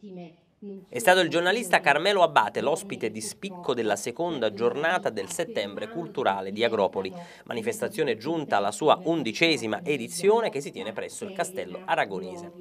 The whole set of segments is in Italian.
vittime è stato il giornalista Carmelo Abate, l'ospite di spicco della seconda giornata del settembre culturale di Agropoli, manifestazione giunta alla sua undicesima edizione che si tiene presso il castello aragonese.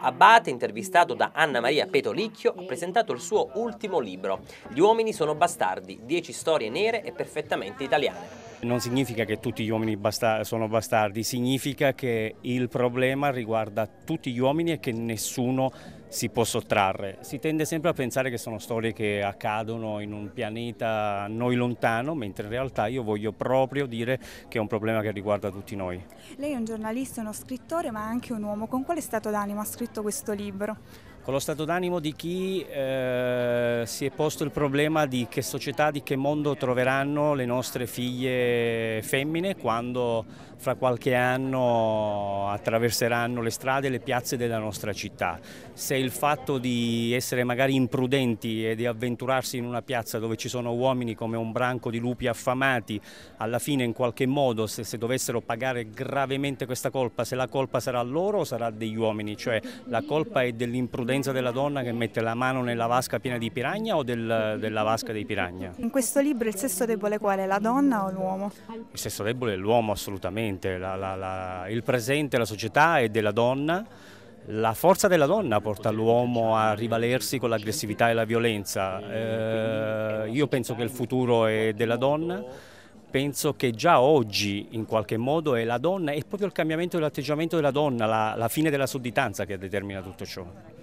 Abate, intervistato da Anna Maria Petolicchio, ha presentato il suo ultimo libro, Gli uomini sono bastardi, dieci storie nere e perfettamente italiane. Non significa che tutti gli uomini sono bastardi, significa che il problema riguarda tutti gli uomini e che nessuno si può sottrarre. Si tende sempre a pensare che sono storie che accadono in un pianeta a noi lontano, mentre in realtà io voglio proprio dire che è un problema che riguarda tutti noi. Lei è un giornalista, uno scrittore, ma anche un uomo. Con quale stato d'animo ha scritto questo libro? con lo stato d'animo di chi eh, si è posto il problema di che società, di che mondo troveranno le nostre figlie femmine quando fra qualche anno attraverseranno le strade e le piazze della nostra città. Se il fatto di essere magari imprudenti e di avventurarsi in una piazza dove ci sono uomini come un branco di lupi affamati, alla fine in qualche modo se, se dovessero pagare gravemente questa colpa, se la colpa sarà loro o sarà degli uomini, cioè la colpa è dell'imprudenza prudenza della donna che mette la mano nella vasca piena di piragna o del, della vasca dei piragna? In questo libro il sesso debole qual è? La donna o l'uomo? Il sesso debole è l'uomo assolutamente, la, la, la, il presente, la società è della donna. La forza della donna porta l'uomo a rivalersi con l'aggressività e la violenza. Eh, io penso che il futuro è della donna, penso che già oggi in qualche modo è la donna, è proprio il cambiamento dell'atteggiamento della donna, la, la fine della sudditanza che determina tutto ciò.